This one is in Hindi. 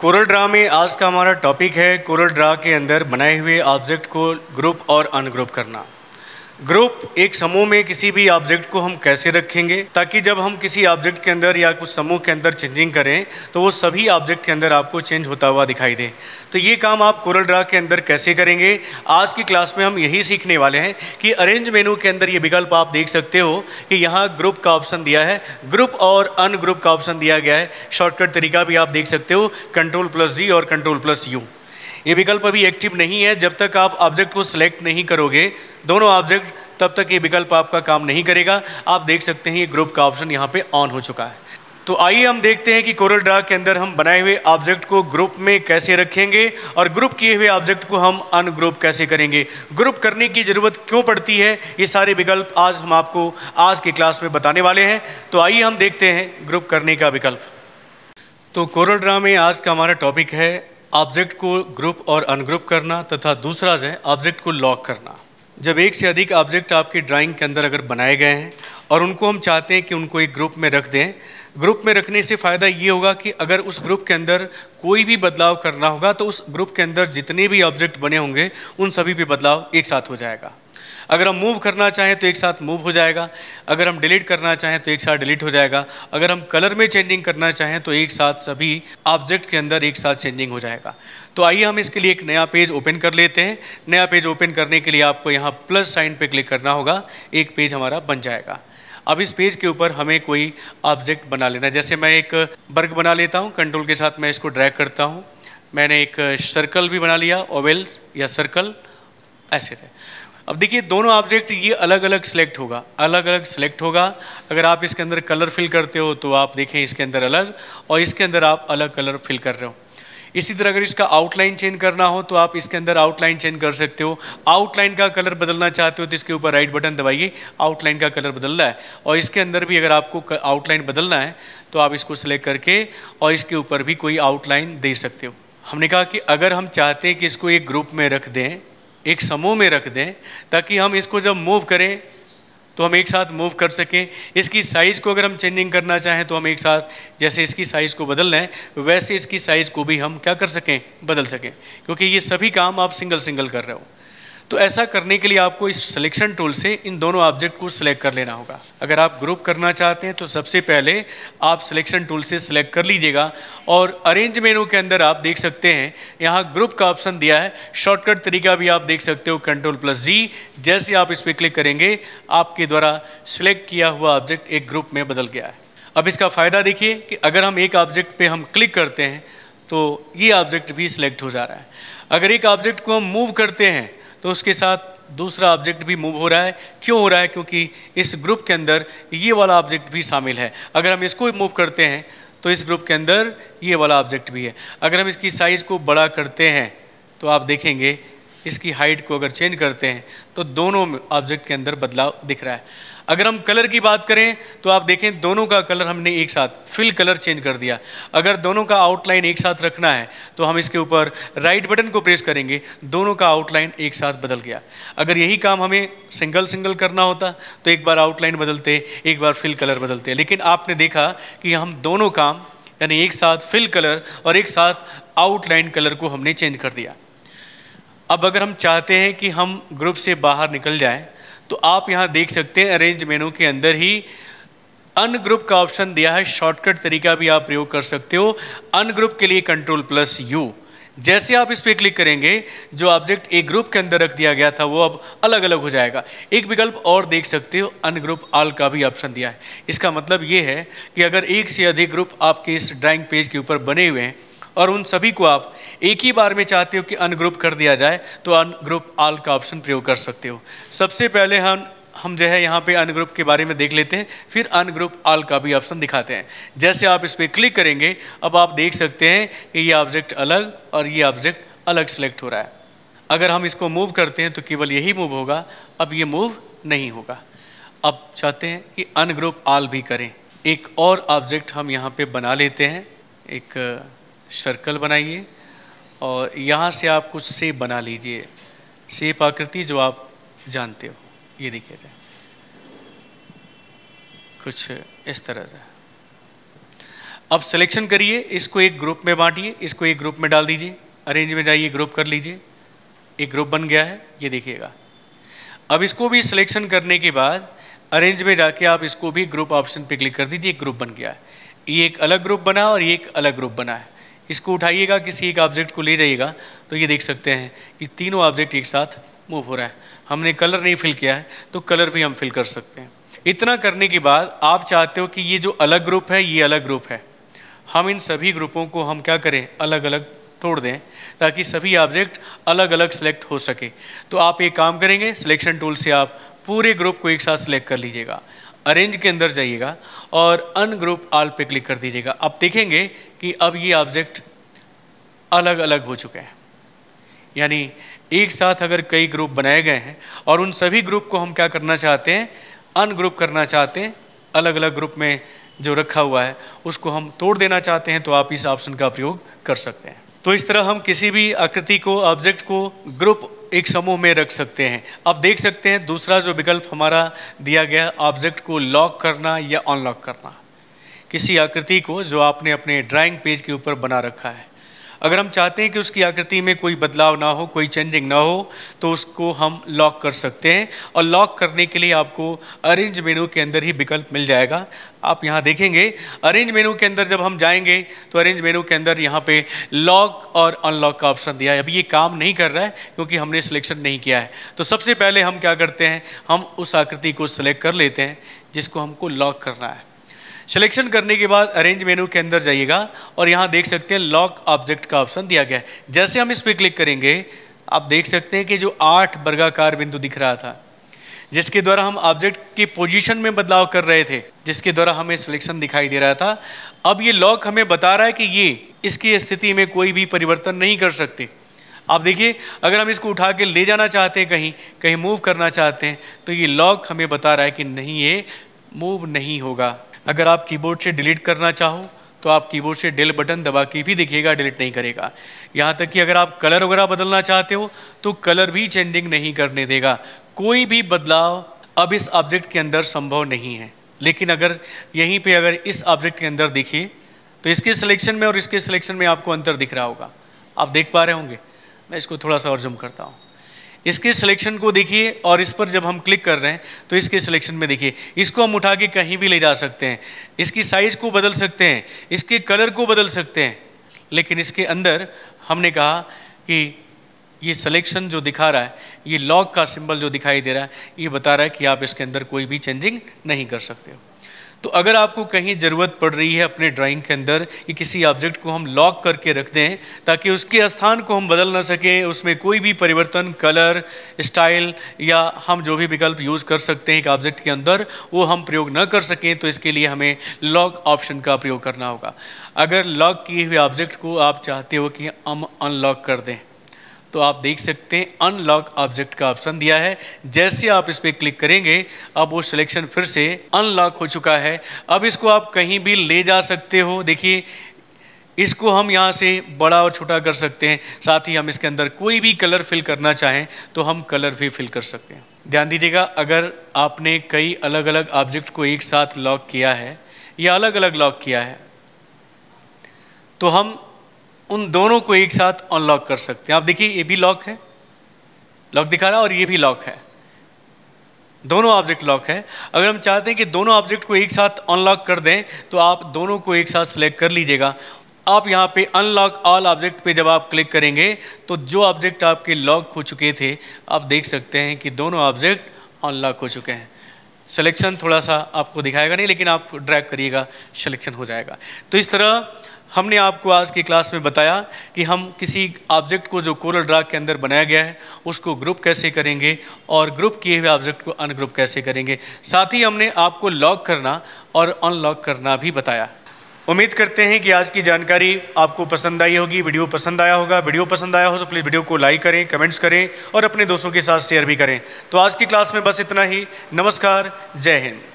कोरल ड्रा में आज का हमारा टॉपिक है कोरल ड्रा के अंदर बनाए हुए ऑब्जेक्ट को ग्रुप और अनग्रुप करना ग्रुप एक समूह में किसी भी ऑब्जेक्ट को हम कैसे रखेंगे ताकि जब हम किसी ऑब्जेक्ट के अंदर या कुछ समूह के अंदर चेंजिंग करें तो वो सभी ऑब्जेक्ट के अंदर आपको चेंज होता हुआ दिखाई दे तो ये काम आप कोरल ड्रा के अंदर कैसे करेंगे आज की क्लास में हम यही सीखने वाले हैं कि अरेंज मेनू के अंदर ये विकल्प आप देख सकते हो कि यहाँ ग्रुप का ऑप्शन दिया है ग्रुप और अनग्रुप का ऑप्शन दिया गया है शॉर्टकट तरीका भी आप देख सकते हो कंट्रोल प्लस जी और कंट्रोल प्लस यू ये विकल्प अभी एक्टिव नहीं है जब तक आप ऑब्जेक्ट को सिलेक्ट नहीं करोगे दोनों ऑब्जेक्ट तब तक ये विकल्प आपका काम नहीं करेगा आप देख सकते हैं ये ग्रुप का ऑप्शन यहाँ पे ऑन हो चुका है तो आइए हम देखते हैं कि कोरल ड्रा के अंदर हम बनाए हुए ऑब्जेक्ट को ग्रुप में कैसे रखेंगे और ग्रुप किए हुए ऑब्जेक्ट को हम अनग्रुप कैसे करेंगे ग्रुप करने की ज़रूरत क्यों पड़ती है ये सारे विकल्प आज हम आपको आज की क्लास में बताने वाले हैं तो आइए हम देखते हैं ग्रुप करने का विकल्प तो कोरल ड्रा में आज का हमारा टॉपिक है ऑब्जेक्ट को ग्रुप और अनग्रुप करना तथा दूसरा जो है ऑब्जेक्ट को लॉक करना जब एक से अधिक ऑब्जेक्ट आपकी ड्राइंग के अंदर अगर बनाए गए हैं और उनको हम चाहते हैं कि उनको एक ग्रुप में रख दें ग्रुप में रखने से फ़ायदा ये होगा कि अगर उस ग्रुप के अंदर कोई भी बदलाव करना होगा तो उस ग्रुप के अंदर जितने भी ऑब्जेक्ट बने होंगे उन सभी पे बदलाव एक साथ हो जाएगा अगर हम मूव करना चाहें तो एक साथ मूव हो जाएगा अगर हम डिलीट करना चाहें तो एक साथ डिलीट हो जाएगा अगर हम कलर में चेंजिंग करना चाहें तो एक साथ सभी ऑब्जेक्ट के अंदर एक साथ चेंजिंग हो जाएगा तो आइए हम इसके लिए एक नया पेज ओपन कर लेते हैं नया पेज ओपन करने के लिए आपको यहाँ प्लस साइन पर क्लिक करना होगा एक पेज हमारा बन जाएगा अब इस पेज के ऊपर हमें कोई ऑब्जेक्ट बना लेना जैसे मैं एक बर्ग बना लेता हूँ कंट्रोल के साथ मैं इसको ड्रैग करता हूँ मैंने एक सर्कल भी बना लिया ओवेल या सर्कल ऐसे थे अब देखिए दोनों ऑब्जेक्ट ये अलग अलग सेलेक्ट होगा अलग अलग सेलेक्ट होगा अगर आप इसके अंदर कलर फिल करते हो तो आप देखें इसके अंदर अलग और इसके अंदर आप अलग कलर फिल कर रहे हो इसी तरह अगर इसका आउटलाइन चेंज करना हो तो आप इसके अंदर आउटलाइन चेंज कर सकते हो आउटलाइन का कलर बदलना चाहते हो तो इसके ऊपर राइट बटन दबाइए आउटलाइन का कलर बदलना है और इसके अंदर भी अगर आपको आउटलाइन बदलना है तो आप इसको सेलेक्ट करके और इसके ऊपर भी कोई आउटलाइन दे सकते हो हमने कहा कि अगर हम चाहते हैं कि इसको एक ग्रुप में रख दें एक समूह में रख दें ताकि हम इसको जब मूव करें तो हम एक साथ मूव कर सकें इसकी साइज़ को अगर हम चेंजिंग करना चाहें तो हम एक साथ जैसे इसकी साइज़ को बदल लें वैसे इसकी साइज़ को भी हम क्या कर सकें बदल सकें क्योंकि ये सभी काम आप सिंगल सिंगल कर रहे हो तो ऐसा करने के लिए आपको इस सिलेक्शन टूल से इन दोनों ऑब्जेक्ट को सिलेक्ट कर लेना होगा अगर आप ग्रुप करना चाहते हैं तो सबसे पहले आप सिलेक्शन टूल से सिलेक्ट कर लीजिएगा और अरेंज मेनू के अंदर आप देख सकते हैं यहाँ ग्रुप का ऑप्शन दिया है शॉर्टकट तरीका भी आप देख सकते हो कंट्रोल प्लस जी जैसे आप इस पर क्लिक करेंगे आपके द्वारा सिलेक्ट किया हुआ ऑब्जेक्ट एक ग्रुप में बदल गया है अब इसका फ़ायदा देखिए कि अगर हम एक ऑब्जेक्ट पर हम क्लिक करते हैं तो ये ऑब्जेक्ट भी सिलेक्ट हो जा रहा है अगर एक ऑब्जेक्ट को हम मूव करते हैं तो उसके साथ दूसरा ऑब्जेक्ट भी मूव हो रहा है क्यों हो रहा है क्योंकि इस ग्रुप के अंदर ये वाला ऑब्जेक्ट भी शामिल है अगर हम इसको मूव करते हैं तो इस ग्रुप के अंदर ये वाला ऑब्जेक्ट भी है अगर हम इसकी साइज़ को बड़ा करते हैं तो आप देखेंगे इसकी हाइट को अगर चेंज करते हैं तो दोनों ऑब्जेक्ट के अंदर बदलाव दिख रहा है अगर हम कलर की बात करें तो आप देखें दोनों का कलर हमने एक साथ फिल कलर चेंज कर दिया अगर दोनों का आउटलाइन एक साथ रखना है तो हम इसके ऊपर राइट बटन को प्रेस करेंगे दोनों का आउटलाइन एक साथ बदल गया अगर यही काम हमें सिंगल सिंगल करना होता तो एक बार आउटलाइन बदलते एक बार फिल कलर बदलते लेकिन आपने देखा कि हम दोनों काम यानी एक साथ फिल कलर और एक साथ आउटलाइन कलर को हमने चेंज कर दिया अब अगर हम चाहते हैं कि हम ग्रुप से बाहर निकल जाएं तो आप यहाँ देख सकते हैं अरेंज मेनू के अंदर ही अन ग्रुप का ऑप्शन दिया है शॉर्टकट तरीका भी आप प्रयोग कर सकते हो अन ग्रुप के लिए कंट्रोल प्लस यू जैसे आप इस पर क्लिक करेंगे जो ऑब्जेक्ट एक ग्रुप के अंदर रख दिया गया था वो अब अलग अलग हो जाएगा एक विकल्प और देख सकते हो अनग्रुप आल का भी ऑप्शन दिया है इसका मतलब ये है कि अगर एक से अधिक ग्रुप आपके इस ड्राइंग पेज के ऊपर बने हुए हैं और उन सभी को आप एक ही बार में चाहते हो कि अनग्रुप कर दिया जाए तो अनग्रुप आल का ऑप्शन प्रयोग कर सकते हो सबसे पहले हम हम जो है यहाँ पे अनग्रुप के बारे में देख लेते हैं फिर अनग्रुप आल का भी ऑप्शन दिखाते हैं जैसे आप इस पर क्लिक करेंगे अब आप देख सकते हैं कि ये ऑब्जेक्ट अलग और ये ऑब्जेक्ट अलग सेलेक्ट हो रहा है अगर हम इसको मूव करते हैं तो केवल यही मूव होगा अब ये मूव नहीं होगा अब चाहते हैं कि अनग्रुप आल भी करें एक और ऑब्जेक्ट हम यहाँ पे बना लेते हैं एक सर्कल बनाइए और यहाँ से आप कुछ सेप बना लीजिए सेप आकृति जो आप जानते हो ये देखिए जाए कुछ इस तरह से अब सिलेक्शन करिए इसको एक ग्रुप में बांटिए इसको एक ग्रुप में डाल दीजिए अरेंज में जाइए ग्रुप कर लीजिए एक ग्रुप बन गया है ये देखिएगा अब इसको भी सिलेक्शन करने के बाद अरेंज में जाके आप इसको भी ग्रुप ऑप्शन पे क्लिक कर दीजिए एक ग्रुप बन गया है ये एक अलग ग्रुप बना और ये एक अलग ग्रुप बना है इसको उठाइएगा किसी एक ऑब्जेक्ट को ले जाइएगा तो ये देख सकते हैं कि तीनों ऑब्जेक्ट एक साथ मूव हो रहा है हमने कलर नहीं फिल किया है तो कलर भी हम फिल कर सकते हैं इतना करने के बाद आप चाहते हो कि ये जो अलग ग्रुप है ये अलग ग्रुप है हम इन सभी ग्रुपों को हम क्या करें अलग अलग तोड़ दें ताकि सभी ऑब्जेक्ट अलग अलग सेलेक्ट हो सके तो आप एक काम करेंगे सिलेक्शन टूल से आप पूरे ग्रुप को एक साथ सेलेक्ट कर लीजिएगा अरेंज के अंदर जाइएगा और अनग्रुप आल पे क्लिक कर दीजिएगा आप देखेंगे कि अब ये ऑब्जेक्ट अलग अलग हो चुके हैं यानी एक साथ अगर कई ग्रुप बनाए गए हैं और उन सभी ग्रुप को हम क्या करना चाहते हैं अनग्रुप करना चाहते हैं अलग अलग ग्रुप में जो रखा हुआ है उसको हम तोड़ देना चाहते हैं तो आप इस ऑप्शन का प्रयोग कर सकते हैं तो इस तरह हम किसी भी आकृति को ऑब्जेक्ट को ग्रुप एक समूह में रख सकते हैं आप देख सकते हैं दूसरा जो विकल्प हमारा दिया गया ऑब्जेक्ट को लॉक करना या अनलॉक करना किसी आकृति को जो आपने अपने ड्राइंग पेज के ऊपर बना रखा है अगर हम चाहते हैं कि उसकी आकृति में कोई बदलाव ना हो कोई चेंजिंग ना हो तो उसको हम लॉक कर सकते हैं और लॉक करने के लिए आपको अरेंज मेनू के अंदर ही विकल्प मिल जाएगा आप यहाँ देखेंगे अरेंज मेनू के अंदर जब हम जाएंगे तो अरेंज मेनू के अंदर यहाँ पे लॉक और अनलॉक का ऑप्शन दिया है अभी ये काम नहीं कर रहा है क्योंकि हमने सिलेक्शन नहीं किया है तो सबसे पहले हम क्या करते हैं हम उस आकृति को सिलेक्ट कर लेते हैं जिसको हमको लॉक करना है सिलेक्शन करने के बाद अरेंज मेनू के अंदर जाइएगा और यहाँ देख सकते हैं लॉक ऑब्जेक्ट का ऑप्शन दिया गया है जैसे हम इस पर क्लिक करेंगे आप देख सकते हैं कि जो आठ वर्गाकार बिंदु दिख रहा था जिसके द्वारा हम ऑब्जेक्ट की पोजीशन में बदलाव कर रहे थे जिसके द्वारा हमें सिलेक्शन दिखाई दे रहा था अब ये लॉक हमें बता रहा है कि ये इसकी स्थिति में कोई भी परिवर्तन नहीं कर सकते आप देखिए अगर हम इसको उठा के ले जाना चाहते हैं कहीं कहीं मूव करना चाहते हैं तो ये लॉक हमें बता रहा है कि नहीं ये मूव नहीं होगा अगर आप कीबोर्ड से डिलीट करना चाहो तो आप कीबोर्ड से डिल बटन दबा के भी देखिएगा डिलीट नहीं करेगा यहाँ तक कि अगर आप कलर वगैरह बदलना चाहते हो तो कलर भी चेंजिंग नहीं करने देगा कोई भी बदलाव अब इस ऑब्जेक्ट के अंदर संभव नहीं है लेकिन अगर यहीं पे अगर इस ऑब्जेक्ट के अंदर देखिए तो इसके सिलेक्शन में और इसके सिलेक्शन में आपको अंतर दिख रहा होगा आप देख पा रहे होंगे मैं इसको थोड़ा सा और जुम करता हूँ इसके सिलेक्शन को देखिए और इस पर जब हम क्लिक कर रहे हैं तो इसके सिलेक्शन में देखिए इसको हम उठा के कहीं भी ले जा सकते हैं इसकी साइज़ को बदल सकते हैं इसके कलर को बदल सकते हैं लेकिन इसके अंदर हमने कहा कि ये सिलेक्शन जो दिखा रहा है ये लॉक का सिंबल जो दिखाई दे रहा है ये बता रहा है कि आप इसके अंदर कोई भी चेंजिंग नहीं कर सकते हो तो अगर आपको कहीं ज़रूरत पड़ रही है अपने ड्राइंग के अंदर कि किसी ऑब्जेक्ट को हम लॉक करके रख दें ताकि उसके स्थान को हम बदल ना सकें उसमें कोई भी परिवर्तन कलर स्टाइल या हम जो भी विकल्प यूज़ कर सकते हैं एक ऑब्जेक्ट के अंदर वो हम प्रयोग न कर सकें तो इसके लिए हमें लॉक ऑप्शन का प्रयोग करना होगा अगर लॉक किए हुए ऑब्जेक्ट को आप चाहते हो कि हम अनलॉक कर दें तो आप देख सकते हैं अनलॉक ऑब्जेक्ट का ऑप्शन दिया है जैसे आप इस पर क्लिक करेंगे अब वो सिलेक्शन फिर से अनलॉक हो चुका है अब इसको आप कहीं भी ले जा सकते हो देखिए इसको हम यहाँ से बड़ा और छोटा कर सकते हैं साथ ही हम इसके अंदर कोई भी कलर फिल करना चाहें तो हम कलर भी फिल कर सकते हैं ध्यान दीजिएगा अगर आपने कई अलग अलग ऑब्जेक्ट को एक साथ लॉक किया है या अलग अलग लॉक किया है तो हम उन दोनों को एक साथ अनलॉक कर सकते हैं आप देखिए ये भी लॉक है लॉक दिखा रहा है और ये भी लॉक है दोनों ऑब्जेक्ट लॉक है अगर हम चाहते हैं कि दोनों ऑब्जेक्ट को एक साथ अनलॉक कर दें तो आप दोनों को एक साथ सेलेक्ट कर लीजिएगा आप यहाँ पे अनलॉक ऑल ऑब्जेक्ट पे जब आप क्लिक करेंगे तो जो ऑब्जेक्ट आपके लॉक हो चुके थे आप देख सकते हैं कि दोनों ऑब्जेक्ट अनलॉक हो चुके हैं सिलेक्शन थोड़ा सा आपको दिखाएगा नहीं लेकिन आप ड्रैग करिएगा सिलेक्शन हो जाएगा तो इस तरह हमने आपको आज की क्लास में बताया कि हम किसी ऑब्जेक्ट को जो कोरल ड्रा के अंदर बनाया गया है उसको ग्रुप कैसे करेंगे और ग्रुप किए हुए ऑब्जेक्ट को अनग्रुप कैसे करेंगे साथ ही हमने आपको लॉक करना और अनलॉक करना भी बताया उम्मीद करते हैं कि आज की जानकारी आपको पसंद आई होगी वीडियो पसंद आया होगा वीडियो पसंद आया हो तो प्लीज़ वीडियो को लाइक करें कमेंट्स करें और अपने दोस्तों के साथ शेयर भी करें तो आज की क्लास में बस इतना ही नमस्कार जय हिंद